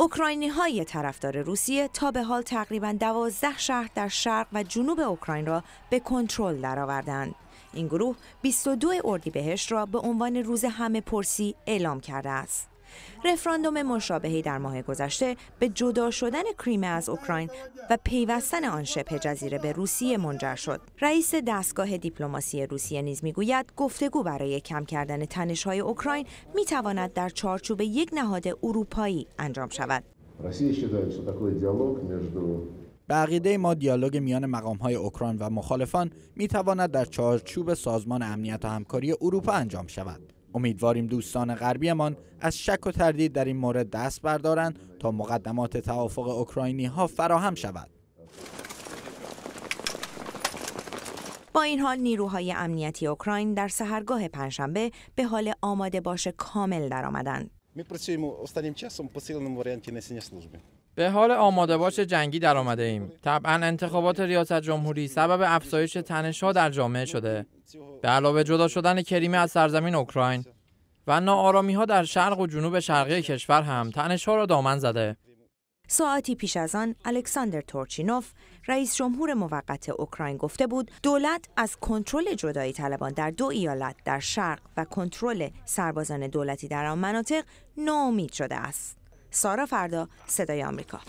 اوکراینی های طرفدار روسیه تا به حال تقریبا دوازده شهر در شرق و جنوب اوکراین را به کنترل درآوردند. این گروه 22 اردیبهشت را به عنوان روز همه پرسی اعلام کرده است. رفراندوم مشابهی در ماه گذشته به جدا شدن کریمه از اوکراین و پیوستن آن شبه جزیره به روسیه منجر شد. رئیس دستگاه دیپلماسی روسیه نیز میگوید گفتگو برای کم کردن تنش‌های اوکراین میتواند در چارچوب یک نهاد اروپایی انجام شود. به عقیده ما دیالوگ میان های اوکراین و مخالفان می تواند در چارچوب سازمان امنیت و همکاری اروپا انجام شود امیدواریم دوستان غربیمان از شک و تردید در این مورد دست بردارند تا مقدمات توافق اوکراینی ها فراهم شود. با این حال نیروهای امنیتی اوکراین در سهرگاه پنجشنبه به حال آماده باش کامل درآمدند. به حال آماده باش جنگی در آمده ایم. طبعا انتخابات ریاست جمهوری سبب افزایش تنش ها در جامعه شده. به علاوه جدا شدن کریمه از سرزمین اوکراین و ناآرامی ها در شرق و جنوب شرقی کشور هم تنش ها را دامن زده. ساعتی پیش از آن الکساندر تورچینوف رئیس جمهور موقت اوکراین گفته بود دولت از کنترل جدایی طلبان در دو ایالت در شرق و کنترل سربازان دولتی در آن مناطق ناامید شده است. سارا فردا صدای آمریکا